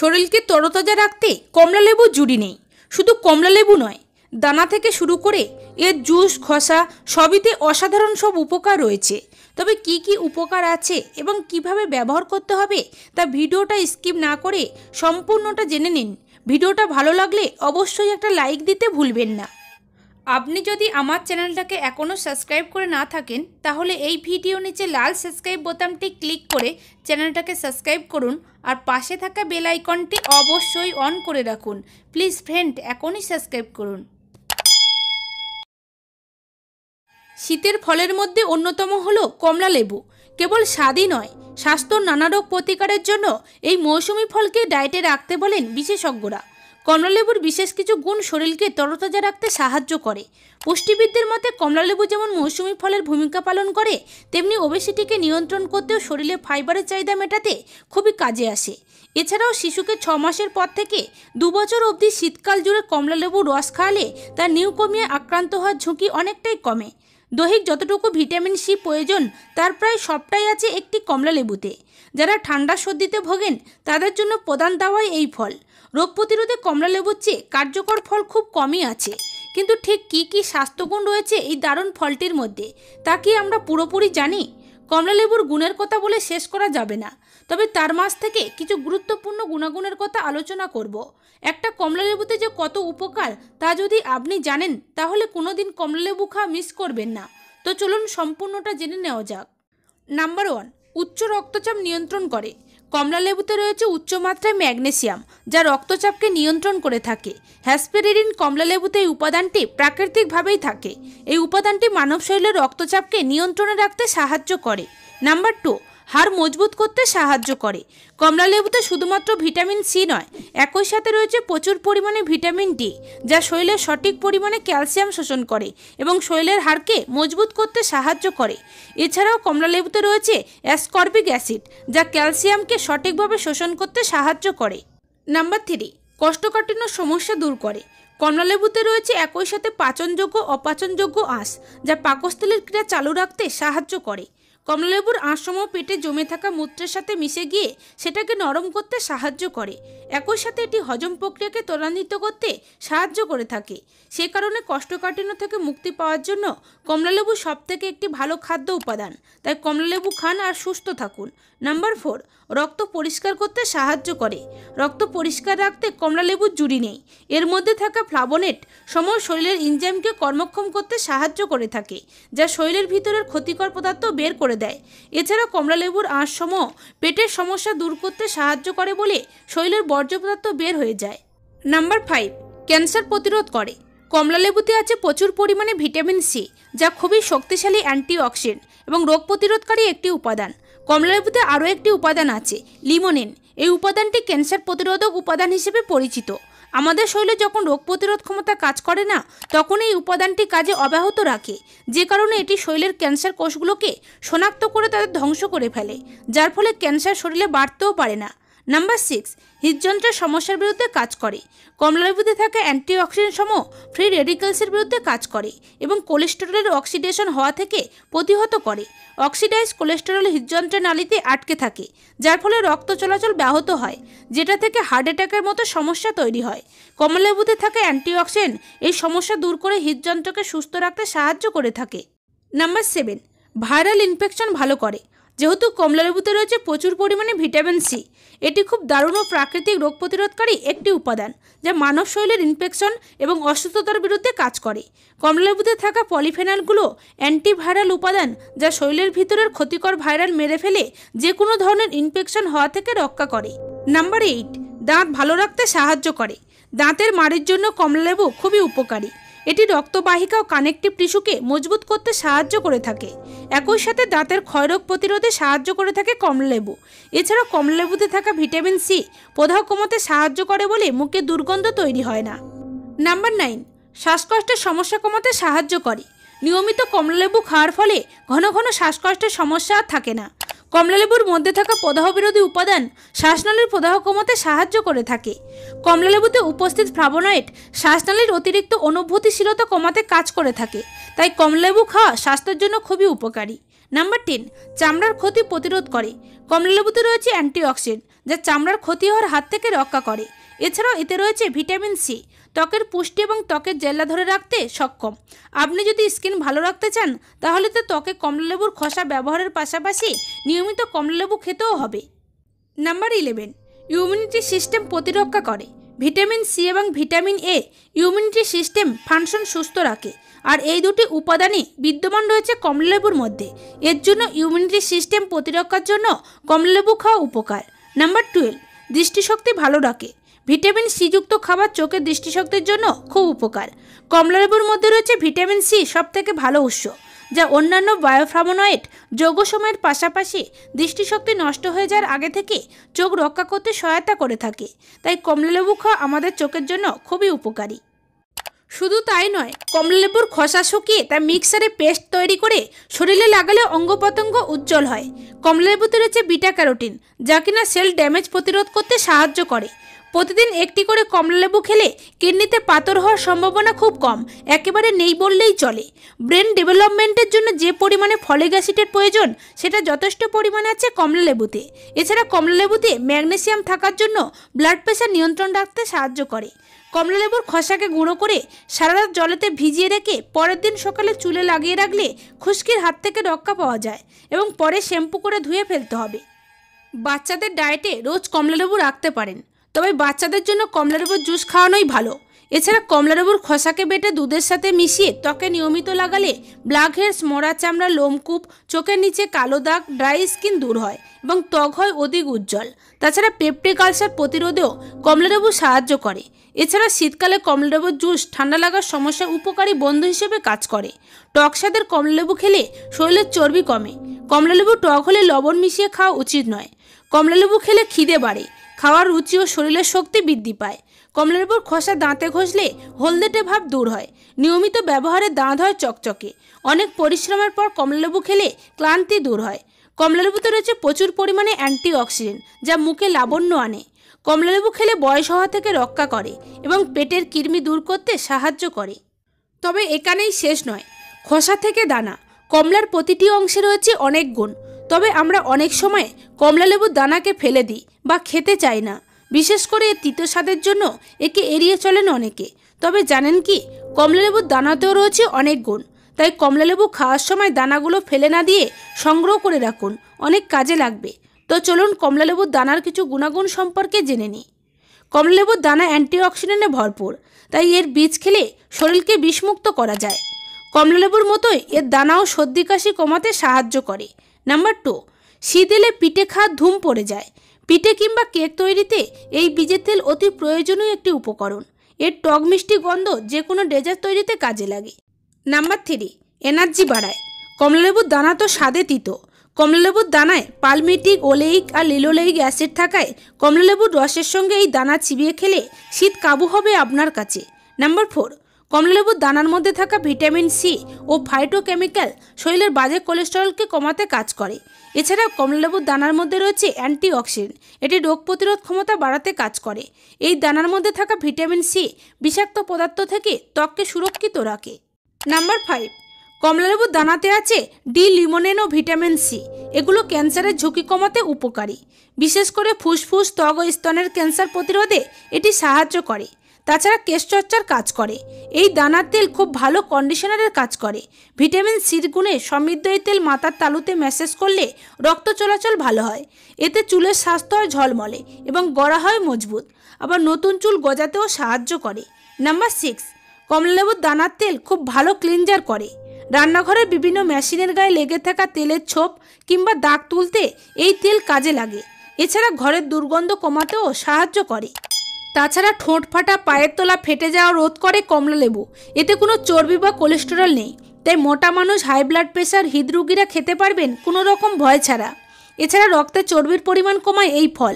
শরীরকে তরতাজা রাখতে কমলালেবু জুড়ি নেই শুধু কমলালেবু নয় দানা থেকে শুরু করে এর জুস খসা সবইতে অসাধারণ সব উপকার রয়েছে তবে কি কি উপকার আছে এবং কিভাবে ব্যবহার করতে হবে তা ভিডিওটা স্কিপ না করে সম্পূর্ণটা জেনে নিন ভিডিওটা ভালো লাগলে অবশ্যই একটা লাইক দিতে ভুলবেন না আপনি যদি আমার চ্যানেলটাকে এখনও সাবস্ক্রাইব করে না থাকেন তাহলে এই ভিডিও নিচে লাল সাবস্ক্রাইব বোতামটি ক্লিক করে চ্যানেলটাকে সাবস্ক্রাইব করুন আর পাশে থাকা বেল আইকনটি অবশ্যই অন করে রাখুন প্লিজ ফ্রেন্ড এখনই সাবস্ক্রাইব করুন শীতের ফলের মধ্যে অন্যতম হলো কমলা লেবু কেবল স্বাদই নয় স্বাস্থ্য নানা রোগ প্রতিকারের জন্য এই মৌসুমি ফলকে ডায়েটে রাখতে বলেন বিশেষজ্ঞরা কমলালেবুর বিশেষ কিছু গুণ শরীরকে তরতাজা রাখতে সাহায্য করে পুষ্টিবিদদের মতে কমলালেবু যেমন মৌসুমি ফলের ভূমিকা পালন করে তেমনি ওবেসিটিকে নিয়ন্ত্রণ করতেও শরীরে ফাইবারের চাহিদা মেটাতে খুবই কাজে আসে এছাড়াও শিশুকে ছ মাসের পর থেকে দু বছর অবধি শীতকাল জুড়ে কমলালেবু রস খাওয়ালে তার নিউকোমিয়া আক্রান্ত হওয়ার ঝুঁকি অনেকটাই কমে দৈহিক যতটুকু ভিটামিন সি প্রয়োজন তার প্রায় সবটাই আছে একটি কমলালেবুতে যারা ঠান্ডা সর্দিতে ভোগেন তাদের জন্য প্রদান দেওয়াই এই ফল রোগ প্রতিরোধে কমলালেবুর চেয়ে কার্যকর ফল খুব কমই আছে কিন্তু ঠিক কি কি স্বাস্থ্যগুণ রয়েছে এই দারুণ ফলটির মধ্যে তা কি আমরা পুরোপুরি জানি কমলালেবুর গুণের কথা বলে শেষ করা যাবে না তবে তার মাস থেকে কিছু গুরুত্বপূর্ণ গুণাগুণের কথা আলোচনা করব একটা কমলালেবুতে যে কত উপকার তা যদি আপনি জানেন তাহলে কোনোদিন কমলালেবু খাওয়া মিস করবেন না তো চলুন সম্পূর্ণটা জেনে নেওয়া যাক নাম্বার ওয়ান উচ্চ রক্তচাপ নিয়ন্ত্রণ করে কমলা লেবুতে রয়েছে উচ্চমাত্রায় ম্যাগনেসিয়াম যা রক্তচাপকে নিয়ন্ত্রণ করে থাকে হ্যাসপেরিডিন কমলা লেবুতে এই উপাদানটি প্রাকৃতিকভাবেই থাকে এই উপাদানটি মানব শরীরের রক্তচাপকে নিয়ন্ত্রণে রাখতে সাহায্য করে নাম্বার টু হাড় মজবুত করতে সাহায্য করে কমলালেবুতে শুধুমাত্র ভিটামিন সি নয় একই সাথে রয়েছে প্রচুর পরিমাণে ভিটামিন ডি যা শরীরের সঠিক পরিমাণে ক্যালসিয়াম শোষণ করে এবং শরীরের হাড়কে মজবুত করতে সাহায্য করে এছাড়াও কমলালেবুতে রয়েছে অ্যাসকর্বিক অ্যাসিড যা ক্যালসিয়ামকে সঠিকভাবে শোষণ করতে সাহায্য করে নাম্বার থ্রি কষ্টকাঠিন্য সমস্যা দূর করে কমলালেবুতে রয়েছে একই সাথে পাচনযোগ্য অপাচনযোগ্য আঁশ যা পাকস্থলীর ক্রিয়া চালু রাখতে সাহায্য করে কমলালেবুর আঁশসমূহ পেটে জমে থাকা মূত্রের সাথে মিশে গিয়ে সেটাকে নরম করতে সাহায্য করে একই সাথে এটি হজম প্রক্রিয়াকে ত্বরান্বিত করতে সাহায্য করে থাকে সে কারণে কষ্টকাঠিন্য থেকে মুক্তি পাওয়ার জন্য কমলালেবু সবথেকে একটি ভালো খাদ্য উপাদান তাই কমলালেবু খান আর সুস্থ থাকুন নাম্বার ফোর রক্ত পরিষ্কার করতে সাহায্য করে রক্ত পরিষ্কার রাখতে কমলালেবুর জুড়ি নেই এর মধ্যে থাকা ফ্লাবোনেট সময় শরীরের ইনজাইমকে কর্মক্ষম করতে সাহায্য করে থাকে যা শরীরের ভিতরের ক্ষতিকর পদার্থ বের করে দেয় এছাড়া কমলালেবুর আঁশসমূহ পেটের সমস্যা দূর করতে সাহায্য করে বলে শরীরের বর্জ্য পদার্থ বের হয়ে যায় নাম্বার ফাইভ ক্যান্সার প্রতিরোধ করে কমলালেবুতে আছে প্রচুর পরিমাণে ভিটামিন সি যা খুবই শক্তিশালী অ্যান্টিঅক্সিডেন্ট এবং রোগ প্রতিরোধকারী একটি উপাদান কমলালেবুতে আরও একটি উপাদান আছে লিমোনিন এই উপাদানটি ক্যান্সার প্রতিরোধক উপাদান হিসেবে পরিচিত আমাদের শরীরে যখন রোগ প্রতিরোধ ক্ষমতা কাজ করে না তখন এই উপাদানটি কাজে অব্যাহত রাখে যে কারণে এটি শরীরের ক্যান্সার কোষগুলোকে শনাক্ত করে তাদের ধ্বংস করে ফেলে যার ফলে ক্যান্সার শরীরে বাড়তেও পারে না নাম্বার সিক্স হৃদযন্ত্রের সমস্যার বিরুদ্ধে কাজ করে কমলালেবুতে থাকা অ্যান্টিঅক্সিডেন্ট সম ফ্রি রেডিকালসের বিরুদ্ধে কাজ করে এবং কোলেস্টেরলের অক্সিডেশন হওয়া থেকে প্রতিহত করে অক্সিডাইজ কোলেস্টেরল হৃদযন্ত্রের নালিতে আটকে থাকে যার ফলে রক্ত চলাচল ব্যাহত হয় যেটা থেকে হার্ট অ্যাটাকের মতো সমস্যা তৈরি হয় কমলালেবুতে থাকা অ্যান্টিঅক্সিডেন্ট এই সমস্যা দূর করে হৃদযন্ত্রকে সুস্থ রাখতে সাহায্য করে থাকে নাম্বার সেভেন ভাইরাল ইনফেকশন ভালো করে যেহেতু কমলালেবুতে রয়েছে প্রচুর পরিমাণে ভিটামিন সি এটি খুব দারুণ ও প্রাকৃতিক রোগ প্রতিরোধকারী একটি উপাদান যা মানব শরীরের ইনফেকশন এবং অসুস্থতার বিরুদ্ধে কাজ করে কমলালেবুতে থাকা পলিফেনালগুলো অ্যান্টিভাইরাল উপাদান যা শরীরের ভিতরের ক্ষতিকর ভাইরাল মেরে ফেলে যে কোনো ধরনের ইনফেকশন হওয়া থেকে রক্ষা করে নাম্বার এইট দাঁত ভালো রাখতে সাহায্য করে দাঁতের মাড়ির জন্য কমলালেবু খুবই উপকারী এটি রক্তবাহিকা ও কানেকটিভ টিস্যুকে মজবুত করতে সাহায্য করে থাকে একই সাথে দাঁতের ক্ষয়রোগ প্রতিরোধে সাহায্য করে থাকে কমলালেবু এছাড়া কমলালেবুতে থাকা ভিটামিন সি প্রদাহ কমাতে সাহায্য করে বলে মুখে দুর্গন্ধ তৈরি হয় না নাম্বার নাইন শ্বাসকষ্টের সমস্যা কমাতে সাহায্য করে নিয়মিত কমলালেবু খাওয়ার ফলে ঘন ঘন শ্বাসকষ্টের সমস্যা থাকে না কমলালেবুর মধ্যে থাকা প্রদাহ বিরোধী উপাদান শ্বাসনালীর প্রদাহ কমাতে সাহায্য করে থাকে কমলালেবুতে উপস্থিত ফ্লাবোনয়েড শ্বাসনালীর অতিরিক্ত অনুভূতিশীলতা কমাতে কাজ করে থাকে তাই কমলালেবু খাওয়া স্বাস্থ্যের জন্য খুবই উপকারী নাম্বার টেন চামড়ার ক্ষতি প্রতিরোধ করে কমলালেবুতে রয়েছে অ্যান্টিঅক্সিডেন্ট যা চামড়ার ক্ষতি হওয়ার হাত থেকে রক্ষা করে এছাড়াও এতে রয়েছে ভিটামিন সি ত্বকের পুষ্টি এবং ত্বকের জেল্লা ধরে রাখতে সক্ষম আপনি যদি স্কিন ভালো রাখতে চান তাহলে তো ত্বকে কমলালেবুর খসা ব্যবহারের পাশাপাশি নিয়মিত কমলালেবু খেতেও হবে নাম্বার ইলেভেন ইমিউনিটি সিস্টেম প্রতিরক্ষা করে ভিটামিন সি এবং vitamin A immunity system function সুস্থ রাখে আর এই দুটি উপাদানই বিদ্যমান রয়েছে কমলালেবুর মধ্যে এর জন্য ইমিউনিটি সিস্টেম প্রতিরক্ষার জন্য কমলালেবু খাওয়া উপকার নাম্বার টুয়েলভ দৃষ্টিশক্তি ভালো রাখে ভিটামিন সিযুক্ত খাবার চোখের দৃষ্টিশক্তির জন্য খুব উপকার কমলালেবুর মধ্যে রয়েছে ভিটামিন সি সব থেকে ভালো উৎস যা অন্যান্য বায়োফ্রামোনয়েড যৌগ সময়ের পাশাপাশি দৃষ্টিশক্তি নষ্ট হয়ে যাওয়ার আগে থেকে চোখ রক্ষা করতে সহায়তা করে থাকে তাই কমলালেবু খাওয়া আমাদের চোখের জন্য খুবই উপকারী শুধু তাই নয় কমলালেবুর খসা শুকিয়ে তা মিক্সারে পেস্ট তৈরি করে শরীরে লাগালে অঙ্গপ্রত্যঙ্গ উজ্জ্বল হয় কমলালেবুতে রয়েছে বিটা ক্যারোটিন যা কিনা সেল ড্যামেজ প্রতিরোধ করতে সাহায্য করে প্রতিদিন একটি করে কমলালেবু খেলে কিডনিতে পাথর হওয়ার সম্ভাবনা খুব কম একেবারে নেই বললেই চলে ব্রেন ডেভেলপমেন্টের জন্য যে পরিমাণে ফলিক অ্যাসিডের প্রয়োজন সেটা যথেষ্ট পরিমাণে আছে কমলালেবুতে এছাড়া কমলালেবুতে ম্যাগনেসিয়াম থাকার জন্য ব্লাড প্রেশার নিয়ন্ত্রণ রাখতে সাহায্য করে কমলালেবুর খসাকে গুঁড়ো করে সারা রাত জলেতে ভিজিয়ে রেখে পরের দিন সকালে চুলে লাগিয়ে রাখলে খুশকির হাত থেকে রক্ষা পাওয়া যায় এবং পরে শ্যাম্পু করে ধুয়ে ফেলতে হবে বাচ্চাদের ডায়েটে রোজ কমলালেবু রাখতে পারেন তবে বাচ্চাদের জন্য কমলালেবুর জুস খাওয়ানোই ভালো এছাড়া কমলালেবুর খসাকে বেটে দুধের সাথে মিশিয়ে ত্বকে নিয়মিত লাগালে ব্ল্যাক হেডস মরা চামড়া লোমকূপ চোখের নিচে কালো দাগ ড্রাই স্কিন দূর হয় এবং ত্বক হয় অধিক উজ্জ্বল তাছাড়া পেপটিক আলসার প্রতিরোধেও কমলালেবু সাহায্য করে এছাড়া শীতকালে কমলালেবুর জুস ঠান্ডা লাগার সমস্যা উপকারী বন্ধু হিসেবে কাজ করে টকসাদের কমলালেবু খেলে শরীরের চর্বি কমে কমলালেবু টক হলে লবণ মিশিয়ে খাওয়া উচিত নয় কমলালেবু খেলে খিদে বাড়ে খাওয়ার রুচি ও শরীরের শক্তি বৃদ্ধি পায় কমলালেবুর খসা দাঁতে ঘষলে হলদেটে ভাব দূর হয় নিয়মিত ব্যবহারে দাঁত হয় চকচকে অনেক পরিশ্রমের পর কমলালেবু খেলে ক্লান্তি দূর হয় কমলালেবুতে রয়েছে প্রচুর পরিমাণে অ্যান্টিঅক্সিডেন্ট যা মুখে লাবণ্য আনে কমলালেবু খেলে বয়স হওয়া থেকে রক্ষা করে এবং পেটের কৃমি দূর করতে সাহায্য করে তবে এখানেই শেষ নয় খোসা থেকে দানা কমলার প্রতিটি অংশে রয়েছে অনেক গুণ তবে আমরা অনেক সময় কমলালেবুর দানাকে ফেলে দিই বা খেতে চাই না বিশেষ করে এর তিতো স্বাদের জন্য একে এড়িয়ে চলেন অনেকে তবে জানেন কি কমলালেবুর দানাতেও রয়েছে অনেক গুণ তাই কমলালেবু খাওয়ার সময় দানাগুলো ফেলে না দিয়ে সংগ্রহ করে রাখুন অনেক কাজে লাগবে তো চলুন কমলালেবুর দানার কিছু গুণাগুণ সম্পর্কে জেনে নিই কমলালেবুর দানা অ্যান্টিঅক্সিডেন্টে ভরপুর তাই এর বীজ খেলে শরীরকে বিষমুক্ত করা যায় কমলালেবুর মতোই এর দানাও সর্দি কাশি কমাতে সাহায্য করে নাম্বার টু শীতেলে পিঠে খাওয়ার ধুম পড়ে যায় পিঠে কিংবা কেক তৈরিতে এই বীজের তেল অতি প্রয়োজনীয় একটি উপকরণ এর টক মিষ্টি গন্ধ যে কোনো ডেজার্ট তৈরিতে কাজে লাগে নাম্বার থ্রি এনার্জি বাড়ায় কমলালেবুর দানা তো স্বাদে তিতো কমলালেবুর দানায় পালমিটিক ওলেইক আর লিলোলেইক অ্যাসিড থাকায় কমলালেবুর রসের সঙ্গে এই দানা চিবিয়ে খেলে শীত কাবু হবে আপনার কাছে নাম্বার ফোর কমলালেবুর দানার মধ্যে থাকা ভিটামিন সি ও ফাইটোকেমিক্যাল শরীরের বাজে কোলেস্টেরলকে কমাতে কাজ করে এছাড়া কমলালেবুর দানার মধ্যে রয়েছে অ্যান্টিঅক্সিডেন্ট এটি রোগ প্রতিরোধ ক্ষমতা বাড়াতে কাজ করে এই দানার মধ্যে থাকা ভিটামিন সি বিষাক্ত পদার্থ থেকে ত্বককে সুরক্ষিত রাখে নাম্বার ফাইভ কমলালেবুর দানাতে আছে ডি লিমোনেন ও ভিটামিন সি এগুলো ক্যান্সারের ঝুঁকি কমাতে উপকারী বিশেষ করে ফুসফুস ত্বক ও স্তনের ক্যান্সার প্রতিরোধে এটি সাহায্য করে তাছাড়া কেশচর্চার কাজ করে এই দানার তেল খুব ভালো কন্ডিশনারের কাজ করে ভিটামিন সির গুণে সমৃদ্ধ এই তেল মাথার তালুতে ম্যাসেজ করলে রক্ত চলাচল ভালো হয় এতে চুলের স্বাস্থ্য হয় ঝলমলে এবং গড়া হয় মজবুত আবার নতুন চুল গজাতেও সাহায্য করে নাম্বার সিক্স কমলালেবুর দানার তেল খুব ভালো ক্লিনজার করে রান্নাঘরের বিভিন্ন মেশিনের গায়ে লেগে থাকা তেলের ছোপ কিংবা দাগ তুলতে এই তেল কাজে লাগে এছাড়া ঘরের দুর্গন্ধ কমাতেও সাহায্য করে তাছাড়া ঠোঁট ফাটা পায়ের তোলা ফেটে যাওয়া রোধ করে কমলা লেবু এতে কোনো চর্বি বা কোলেস্টেরল নেই তাই মোটা মানুষ হাই ব্লাড প্রেশার হৃদরোগীরা খেতে পারবেন কোনো রকম ভয় ছাড়া এছাড়া রক্তে চর্বির পরিমাণ কমায় এই ফল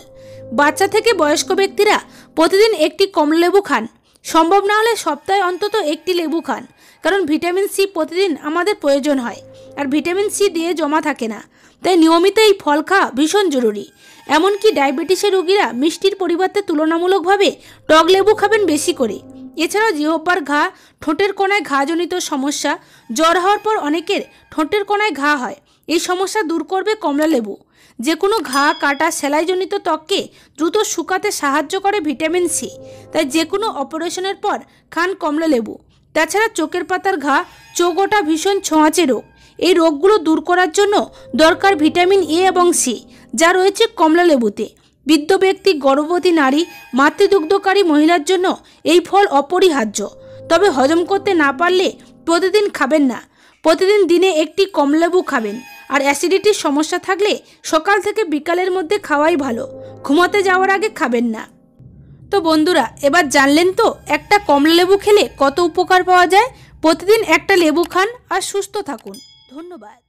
বাচ্চা থেকে বয়স্ক ব্যক্তিরা প্রতিদিন একটি কমলেবু খান সম্ভব না হলে সপ্তাহে অন্তত একটি লেবু খান কারণ ভিটামিন সি প্রতিদিন আমাদের প্রয়োজন হয় আর ভিটামিন সি দিয়ে জমা থাকে না তাই নিয়মিত এই ফল খাওয়া ভীষণ জরুরি এমনকি ডায়াবেটিসের রোগীরা মিষ্টির পরিবর্তে তুলনামূলকভাবে টক লেবু খাবেন বেশি করে এছাড়াও জিহব্বার ঘা ঠোঁটের কোনায় ঘাজনিত সমস্যা জ্বর হওয়ার পর অনেকের ঠোঁটের কোনায় ঘা হয় এই সমস্যা দূর করবে কমলা লেবু যে কোনো ঘা কাটা সেলাইজনিত ত্বককে দ্রুত শুকাতে সাহায্য করে ভিটামিন সি তাই যে কোনো অপারেশনের পর খান কমলা লেবু তাছাড়া চোখের পাতার ঘা চোখ ওটা ভীষণ ছোঁয়াচে রোগ এই রোগগুলো দূর করার জন্য দরকার ভিটামিন এ এবং সি যা রয়েছে কমলা লেবুতে বৃদ্ধ ব্যক্তি গর্ভবতী নারী মাতৃদুগ্ধকারী মহিলার জন্য এই ফল অপরিহার্য তবে হজম করতে না পারলে প্রতিদিন খাবেন না প্রতিদিন দিনে একটি কমলেবু খাবেন আর অ্যাসিডিটির সমস্যা থাকলে সকাল থেকে বিকালের মধ্যে খাওয়াই ভালো ঘুমাতে যাওয়ার আগে খাবেন না তো বন্ধুরা এবার জানলেন তো একটা কমলা লেবু খেলে কত উপকার পাওয়া যায় প্রতিদিন একটা লেবু খান আর সুস্থ থাকুন ধন্যবাদ